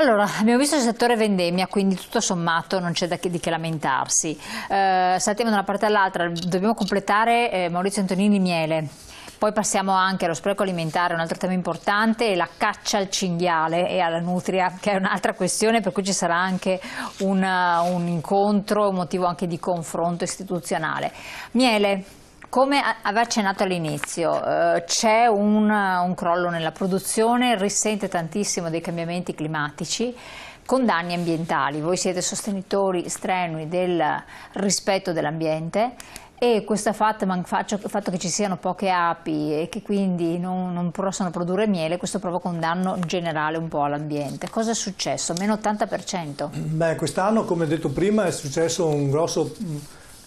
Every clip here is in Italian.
Allora, abbiamo visto il settore vendemmia, quindi tutto sommato non c'è di che lamentarsi. Eh, saltiamo da una parte all'altra, dobbiamo completare eh, Maurizio Antonini Miele. Poi passiamo anche allo spreco alimentare, un altro tema importante è la caccia al cinghiale e alla nutria, che è un'altra questione per cui ci sarà anche un, un incontro, un motivo anche di confronto istituzionale. Miele, come aveva accennato all'inizio, eh, c'è un, un crollo nella produzione, risente tantissimo dei cambiamenti climatici con danni ambientali. Voi siete sostenitori strenui del rispetto dell'ambiente e questo fatto, fatto, che ci siano poche api e che quindi non, non possono produrre miele, questo provoca un danno generale un po' all'ambiente. Cosa è successo? Meno 80%? Beh, quest'anno, come detto prima, è successo un grosso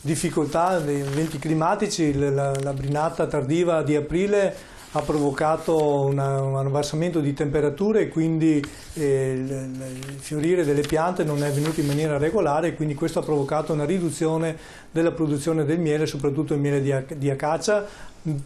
difficoltà dei eventi climatici, la, la brinata tardiva di aprile ha provocato una, un abbassamento di temperature e quindi eh, il, il, fiorire delle piante non è avvenuto in maniera regolare e quindi questo ha provocato una riduzione della produzione del miele, soprattutto il miele di, di acacia,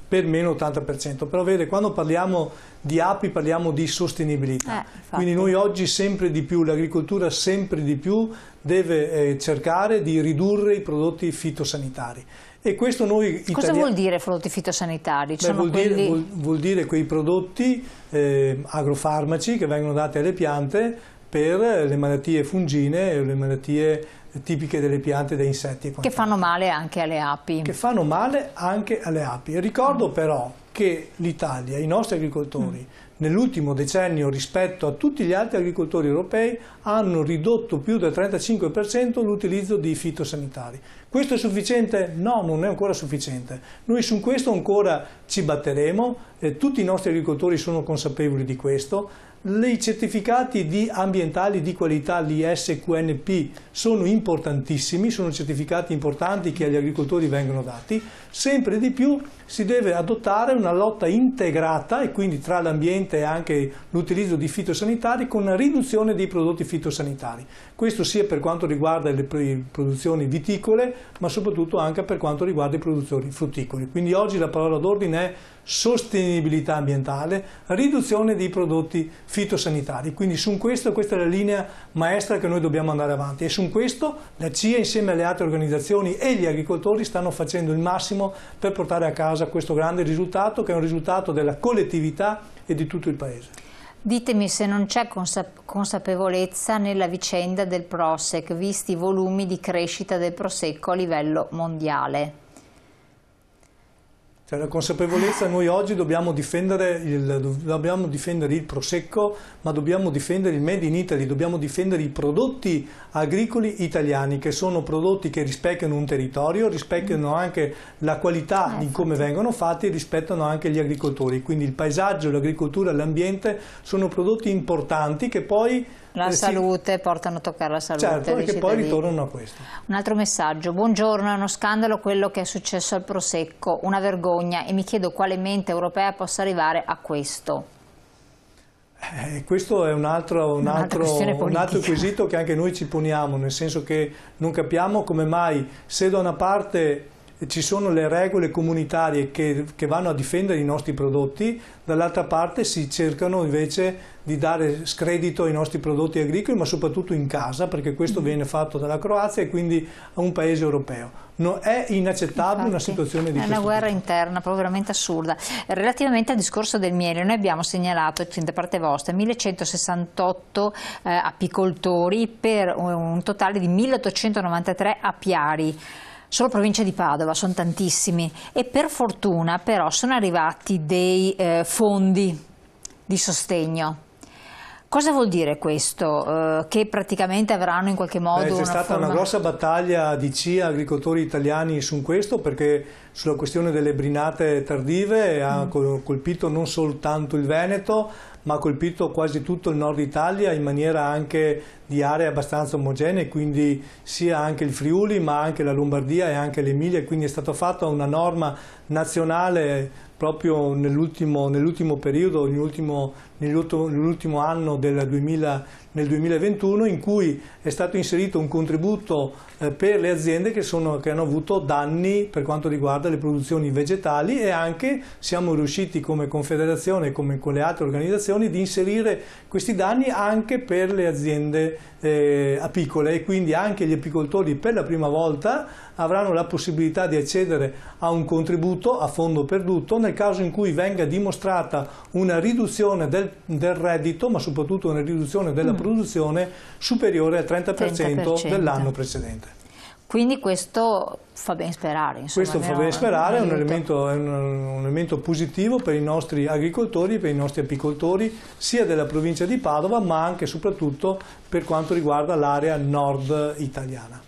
per meno 80%, però vede quando parliamo di api parliamo di sostenibilità, eh, quindi noi oggi sempre di più, l'agricoltura sempre di più deve eh, cercare di ridurre i prodotti fitosanitari. E questo noi Cosa vuol dire prodotti fitosanitari? Beh, vuol, quelli... dire, vuol, vuol, dire, quei prodotti eh, agrofarmaci che vengono dati alle piante per le malattie fungine e le malattie tipiche delle piante, dei insetti. Che fanno male anche alle api. Che fanno male anche alle api. Ricordo mm. però che l'Italia, i nostri agricoltori, mm. nell'ultimo decennio rispetto a tutti gli altri agricoltori europei, hanno ridotto più del 35% l'utilizzo di fitosanitari. Questo è sufficiente? No, non è ancora sufficiente. Noi su questo ancora ci batteremo, eh, tutti i nostri agricoltori sono consapevoli di questo, i certificati di ambientali di qualità, gli SQNP, sono importantissimi, sono certificati importanti che agli agricoltori vengono dati. Sempre di più si deve adottare una lotta integrata e quindi tra l'ambiente e anche l'utilizzo di fitosanitari con una riduzione dei prodotti fitosanitari. Questo sia per quanto riguarda le produzioni viticole ma soprattutto anche per quanto riguarda i produttori frutticoli. Quindi oggi la parola d'ordine è sostenibilità ambientale, riduzione dei prodotti fitosanitari. Quindi su questo questa è la linea maestra che noi dobbiamo andare avanti e su questo la CIA insieme alle altre organizzazioni e gli agricoltori stanno facendo il massimo per portare a casa questo grande risultato che è un risultato della collettività e di tutto il Paese. Ditemi se non c'è consapevolezza nella vicenda del Prosec, visti i volumi di crescita del Prosecco a livello mondiale. Cioè la consapevolezza, noi oggi dobbiamo difendere, il, dobbiamo difendere il prosecco, ma dobbiamo difendere il Made in Italy, dobbiamo difendere i prodotti agricoli italiani, che sono prodotti che rispecchiano un territorio, rispecchiano mm. anche la qualità eh, di come vengono fatti e rispettano anche gli agricoltori. Quindi il paesaggio, l'agricoltura, l'ambiente sono prodotti importanti che poi la eh, salute, sì. portano a toccare la salute. Certo, e che poi ritornano a questo. Un altro messaggio. Buongiorno, è uno scandalo quello che è successo al Prosecco, una vergogna e mi chiedo quale mente europea possa arrivare a questo. Eh, eh questo è un altro, un, altro, un altro, quesito che anche noi ci poniamo, nel senso che non capiamo come mai se da una parte ci sono le regole comunitarie che, che vanno a difendere i nostri prodotti, dall'altra parte si cercano invece di dare scredito ai nostri prodotti agricoli, ma soprattutto in casa, perché questo mm-hmm. viene fatto dalla Croazia e quindi a un paese europeo. No, è inaccettabile Infatti, una situazione di questo È una guerra tipo. interna, proprio veramente assurda. Relativamente al discorso del miele, noi abbiamo segnalato da parte vostra 1168 eh, apicoltori per un totale di 1893 apiari. Solo provincia di Padova, sono tantissimi e per fortuna però sono arrivati dei eh, fondi di sostegno. Cosa vuol dire questo? Eh, che praticamente avranno in qualche modo... Beh, c'è stata forma... una grossa battaglia di CIA, agricoltori italiani su questo perché sulla questione delle brinate tardive ha mm. colpito non soltanto il Veneto ma ha colpito quasi tutto il nord Italia in maniera anche di aree abbastanza omogenee, quindi sia anche il Friuli ma anche la Lombardia e anche l'Emilia, quindi è stata fatta una norma nazionale proprio nell'ultimo nell periodo, nell'ultimo nell anno del 2019 nel 2021 in cui è stato inserito un contributo eh, per le aziende che, sono, che hanno avuto danni per quanto riguarda le produzioni vegetali e anche siamo riusciti come Confederazione e come con le altre organizzazioni di inserire questi danni anche per le aziende eh, apicole e quindi anche gli apicoltori per la prima volta avranno la possibilità di accedere a un contributo a fondo perduto nel caso in cui venga dimostrata una riduzione del, del reddito, ma soprattutto una riduzione della mm. produzione superiore al 30%, 30%. dell'anno precedente. Quindi questo fa ben sperare. Insomma, questo fa ben sperare, è un, elemento, è un elemento positivo per i nostri agricoltori, per i nostri apicoltori, sia della provincia di Padova, ma anche e soprattutto per quanto riguarda l'area nord italiana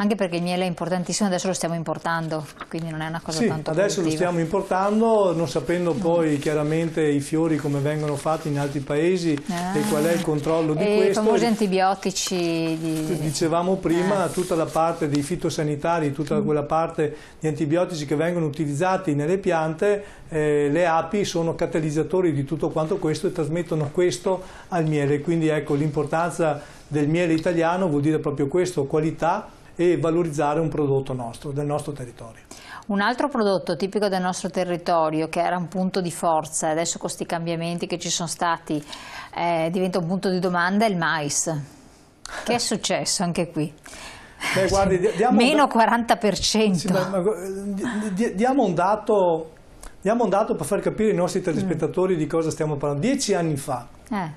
anche perché il miele è importantissimo, adesso lo stiamo importando, quindi non è una cosa sì, tanto adesso positiva. lo stiamo importando, non sapendo poi chiaramente i fiori come vengono fatti in altri paesi ah, e qual è il controllo di e questo. I famosi antibiotici. Di... Dicevamo prima, eh. tutta la parte dei fitosanitari, tutta mm. quella parte di antibiotici che vengono utilizzati nelle piante, eh, le api sono catalizzatori di tutto quanto questo e trasmettono questo al miele, quindi ecco l'importanza del miele italiano vuol dire proprio questo, qualità e valorizzare un prodotto nostro, del nostro territorio. Un altro prodotto tipico del nostro territorio che era un punto di forza, adesso con questi cambiamenti che ci sono stati eh, diventa un punto di domanda, è il mais. Che è successo anche qui? Beh, guardi, diamo Meno 40%. Sì, beh, di diamo, un dato, diamo, un dato, per far capire ai nostri telespettatori mm. di cosa stiamo parlando. Dieci anni fa. Eh,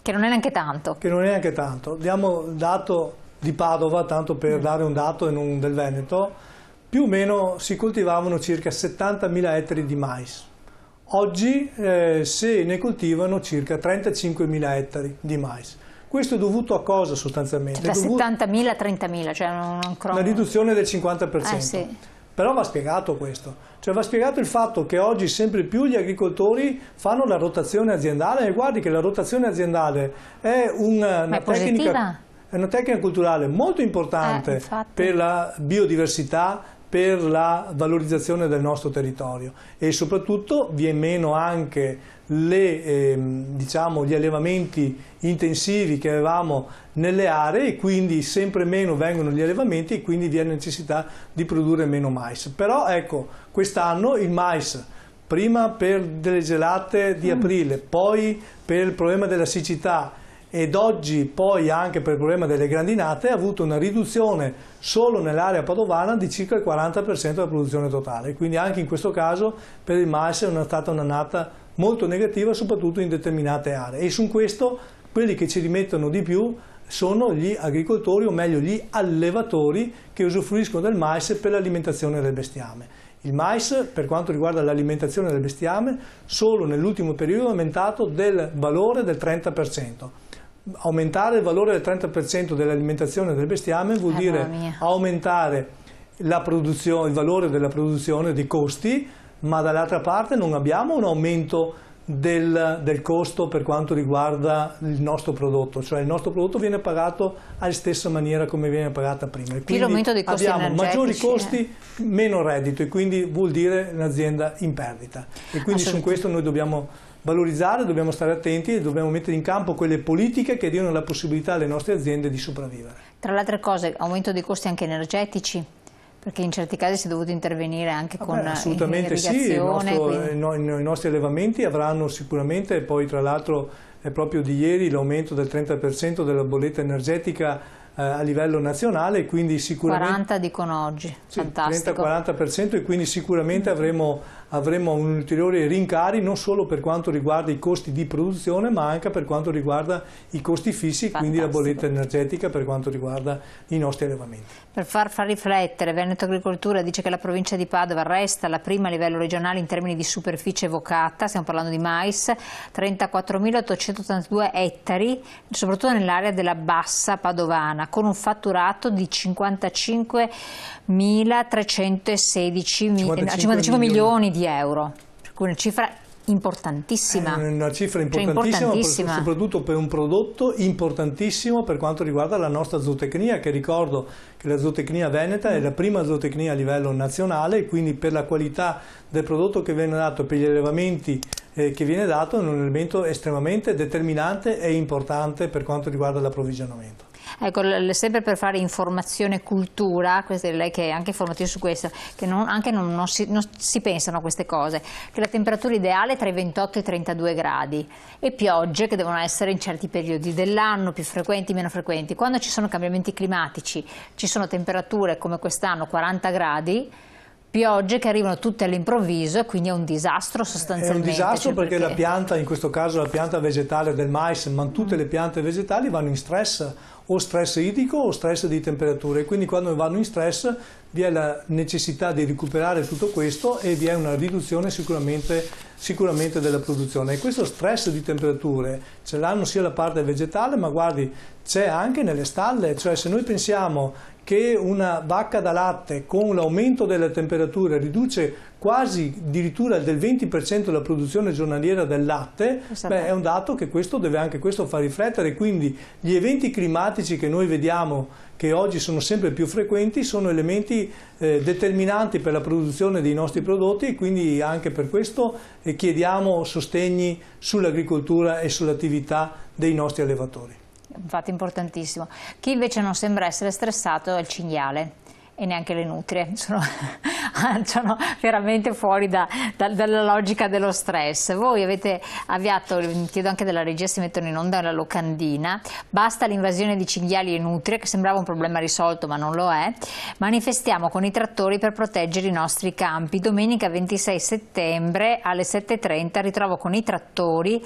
che non è neanche tanto. Che non è neanche tanto. Diamo un dato di Padova, tanto per mm. dare un dato e non del Veneto, più o meno si coltivavano circa 70.000 ettari di mais. Oggi eh, se ne coltivano circa 35.000 ettari di mais. Questo è dovuto a cosa sostanzialmente? Da 70.000 a 30.000, cioè non ancora... Una riduzione del 50%. Eh, ah, sì. Però va spiegato questo, cioè va spiegato il fatto che oggi sempre più gli agricoltori fanno la rotazione aziendale e guardi che la rotazione aziendale è una, una Ma è tecnica... Positiva? è una tecnica culturale molto importante eh, per la biodiversità, per la valorizzazione del nostro territorio e soprattutto viene meno anche le, eh, diciamo, gli allevamenti intensivi che avevamo nelle aree e quindi sempre meno vengono gli allevamenti e quindi vi è necessità di produrre meno mais. Però ecco, quest'anno il mais prima per delle gelate di mm. aprile, poi per il problema della siccità ed oggi poi anche per il problema delle grandinate ha avuto una riduzione solo nell'area padovana di circa il 40% della produzione totale, quindi anche in questo caso per il mais è stata un'annata molto negativa soprattutto in determinate aree e su questo quelli che ci rimettono di più sono gli agricoltori o meglio gli allevatori che usufruiscono del mais per l'alimentazione del bestiame. Il mais, per quanto riguarda l'alimentazione del bestiame, solo nell'ultimo periodo è aumentato del valore del 30% aumentare il valore del 30% dell'alimentazione del bestiame vuol eh, dire aumentare il valore della produzione dei costi, ma dall'altra parte non abbiamo un aumento del, del, costo per quanto riguarda il nostro prodotto, cioè il nostro prodotto viene pagato alla stessa maniera come viene pagata prima. E quindi dei costi abbiamo maggiori eh. costi, meno reddito e quindi vuol dire un'azienda in perdita. E quindi su questo noi dobbiamo valorizzare, dobbiamo stare attenti e dobbiamo mettere in campo quelle politiche che diano la possibilità alle nostre aziende di sopravvivere. Tra le altre cose, aumento dei costi anche energetici, perché in certi casi si è dovuto intervenire anche ah, con eh, assolutamente sì, nostro, eh, no, i nostri allevamenti avranno sicuramente poi tra l'altro è proprio di ieri l'aumento del 30% della bolletta energetica eh, a livello nazionale quindi sicuramente 40 dicono oggi sì, 30-40% e quindi sicuramente mm. avremo avremo un ulteriore rincari non solo per quanto riguarda i costi di produzione ma anche per quanto riguarda i costi fissi, Fantastico. quindi la bolletta energetica per quanto riguarda i nostri allevamenti. Per far, far riflettere, Veneto Agricoltura dice che la provincia di Padova resta la prima a livello regionale in termini di superficie evocata, stiamo parlando di mais, 34.882 ettari, soprattutto nell'area della bassa padovana, con un fatturato di 55.316 55 milioni, milioni di di euro, per cui una cifra importantissima. Eh, una cifra importantissima, cioè importantissima. Per, soprattutto per un prodotto importantissimo per quanto riguarda la nostra zootecnia, che ricordo che la zootecnia veneta mm. è la prima zootecnia a livello nazionale, quindi per la qualità del prodotto che viene dato, per gli allevamenti eh, che viene dato, è un elemento estremamente determinante e importante per quanto riguarda l'approvvigionamento. Ecco, sempre per fare informazione e cultura, questa è lei che è anche informativa su questo, che non, anche non, non, si, non, si, pensano a queste cose, che la temperatura ideale è tra i 28 e i 32 gradi e piogge che devono essere in certi periodi dell'anno, più frequenti, meno frequenti. Quando ci sono cambiamenti climatici, ci sono temperature come quest'anno 40 gradi, piogge che arrivano tutte all'improvviso e quindi è un disastro sostanzialmente. È un disastro cioè perché, perché, la pianta, in questo caso la pianta vegetale del mais, ma tutte mm. le piante vegetali vanno in stress, o stress idrico o stress di temperature, quindi quando vanno in stress vi è la necessità di recuperare tutto questo e vi è una riduzione sicuramente sicuramente della produzione e questo stress di temperature ce l'hanno sia la parte vegetale ma guardi c'è anche nelle stalle, cioè se noi pensiamo che una vacca da latte con l'aumento delle temperature riduce quasi addirittura del 20% della produzione giornaliera del latte, beh, è un dato che questo deve anche questo far riflettere, quindi gli eventi climatici che noi vediamo che oggi sono sempre più frequenti sono elementi eh, determinanti per la produzione dei nostri prodotti e quindi anche per questo eh, chiediamo sostegni sull'agricoltura e sull'attività dei nostri allevatori. Infatti importantissimo. Chi invece non sembra essere stressato è il cinghiale e neanche le nutrie, sono, sono veramente fuori da, da, dalla logica dello stress. Voi avete avviato, chiedo anche della regia si mettono in onda una locandina, basta l'invasione di cinghiali e nutrie, che sembrava un problema risolto ma non lo è, manifestiamo con i trattori per proteggere i nostri campi. Domenica 26 settembre alle 7.30 ritrovo con i trattori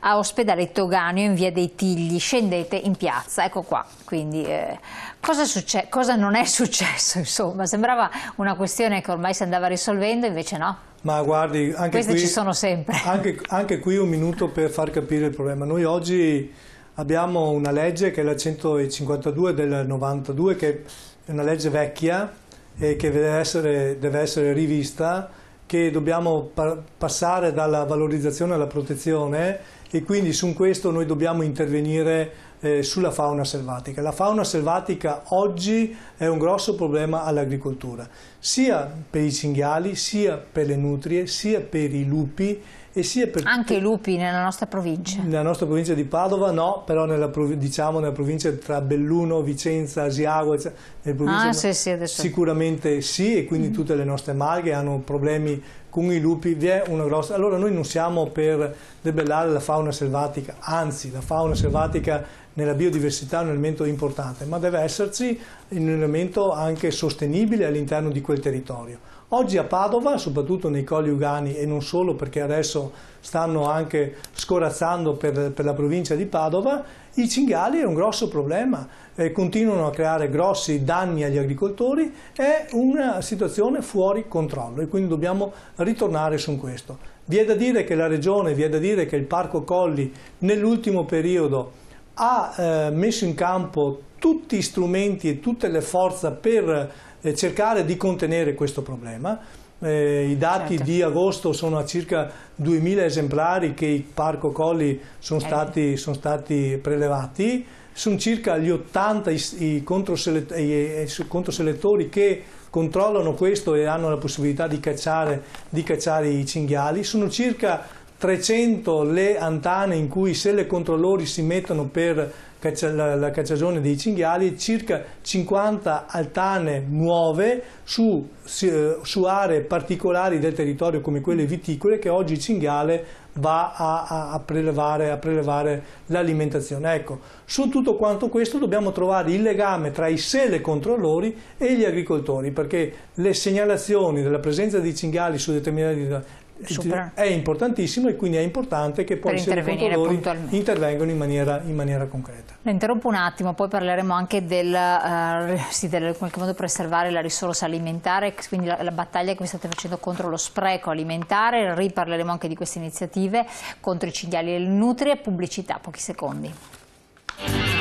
a Ospedale Toganio in via dei Tigli, scendete in piazza, ecco qua, quindi... Eh, Cosa, succe- cosa non è successo? Insomma, sembrava una questione che ormai si andava risolvendo, invece no. Ma guardi, anche Queste qui, ci sono sempre. Anche, anche qui un minuto per far capire il problema. Noi oggi abbiamo una legge che è la 152 del 92, che è una legge vecchia e che deve essere, deve essere rivista, che dobbiamo par- passare dalla valorizzazione alla protezione e quindi su questo noi dobbiamo intervenire eh, sulla fauna selvatica. La fauna selvatica oggi è un grosso problema all'agricoltura, sia per i cinghiali, sia per le nutrie, sia per i lupi e sia per... Anche i lupi nella nostra provincia? Nella nostra provincia di Padova no, però nella, diciamo, nella provincia tra Belluno, Vicenza, Asiago, nel ah, sì, sì, sicuramente sì e quindi mm. tutte le nostre malghe hanno problemi con i lupi, vi è una grossa... Allora noi non siamo per debellare la fauna selvatica, anzi la fauna selvatica nella biodiversità è un elemento importante, ma deve esserci un elemento anche sostenibile all'interno di quel territorio. Oggi a Padova, soprattutto nei Colli Ugani e non solo perché adesso stanno anche scorazzando per, per la provincia di Padova, i cinghiali è un grosso problema, eh, continuano a creare grossi danni agli agricoltori, è una situazione fuori controllo e quindi dobbiamo ritornare su questo. Vi è da dire che la Regione, vi è da dire che il Parco Colli nell'ultimo periodo ha eh, messo in campo tutti gli strumenti e tutte le forze per eh, cercare di contenere questo problema. Eh, I dati certo. di agosto sono a circa 2.000 esemplari che i parco colli sono eh. stati, sono stati prelevati, sono circa gli 80 i, i, controselett i, i controselettori che controllano questo e hanno la possibilità di cacciare, di cacciare i cinghiali, sono circa 300 le antane in cui se le controllori si mettono per la, la cacciagione dei cinghiali, circa 50 altane nuove su, eh, su, aree particolari del territorio come quelle viticole che oggi il cinghiale va a, a, a prelevare, prelevare l'alimentazione. Ecco, su tutto quanto questo dobbiamo trovare il legame tra i sele controllori e gli agricoltori perché le segnalazioni della presenza di cinghiali su determinati sopra. è importantissimo e quindi è importante che poi i controllori intervengano in maniera, in maniera concreta. Le interrompo un attimo, poi parleremo anche del, uh, sì, del qualche modo preservare la risorsa alimentare, quindi la, la battaglia che vi state facendo contro lo spreco alimentare, riparleremo anche di queste iniziative contro i cinghiali e il nutria, pubblicità, pochi secondi.